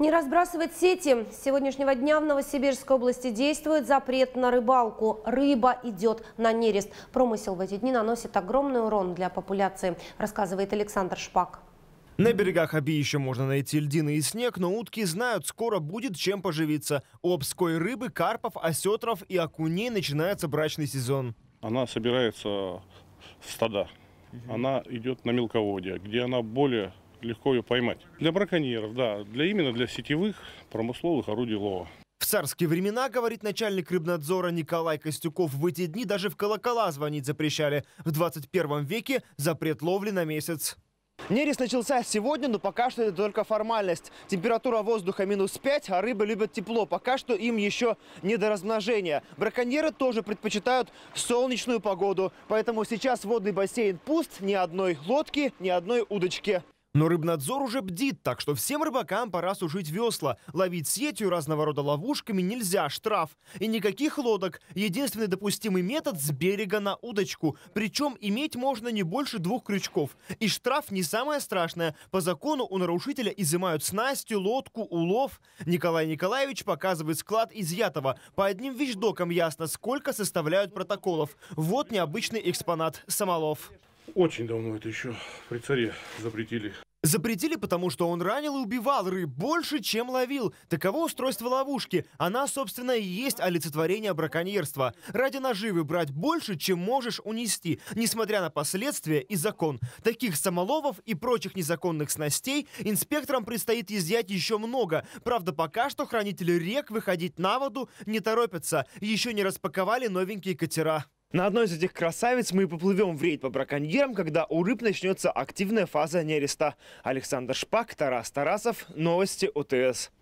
Не разбрасывать сети. С сегодняшнего дня в Новосибирской области действует запрет на рыбалку. Рыба идет на нерест. Промысел в эти дни наносит огромный урон для популяции, рассказывает Александр Шпак. На берегах Аби еще можно найти льдины и снег, но утки знают, скоро будет чем поживиться. У обской рыбы, карпов, осетров и окуней начинается брачный сезон. Она собирается в стада. Она идет на мелководье, где она более легко ее поймать. Для браконьеров, да, для именно для сетевых промысловых орудий лова. В царские времена, говорит начальник рыбнадзора Николай Костюков, в эти дни даже в колокола звонить запрещали. В 21 веке запрет ловли на месяц. Нерес начался сегодня, но пока что это только формальность. Температура воздуха минус 5, а рыбы любят тепло. Пока что им еще не до размножения. Браконьеры тоже предпочитают солнечную погоду. Поэтому сейчас водный бассейн пуст, ни одной лодки, ни одной удочки. Но рыбнадзор уже бдит, так что всем рыбакам пора сушить весла. Ловить сетью разного рода ловушками нельзя, штраф. И никаких лодок. Единственный допустимый метод с берега на удочку. Причем иметь можно не больше двух крючков. И штраф не самое страшное. По закону у нарушителя изымают снасти, лодку, улов. Николай Николаевич показывает склад изъятого. По одним вещдокам ясно, сколько составляют протоколов. Вот необычный экспонат. Самолов. Очень давно это еще при царе запретили. Запретили, потому что он ранил и убивал рыб больше, чем ловил. Таково устройство ловушки. Она, собственно, и есть олицетворение браконьерства. Ради наживы брать больше, чем можешь унести, несмотря на последствия и закон. Таких самоловов и прочих незаконных снастей инспекторам предстоит изъять еще много. Правда, пока что хранители рек выходить на воду не торопятся. Еще не распаковали новенькие катера. На одной из этих красавиц мы и поплывем в рейд по браконьерам, когда у рыб начнется активная фаза нереста. Александр Шпак, Тарас Тарасов, новости УТС.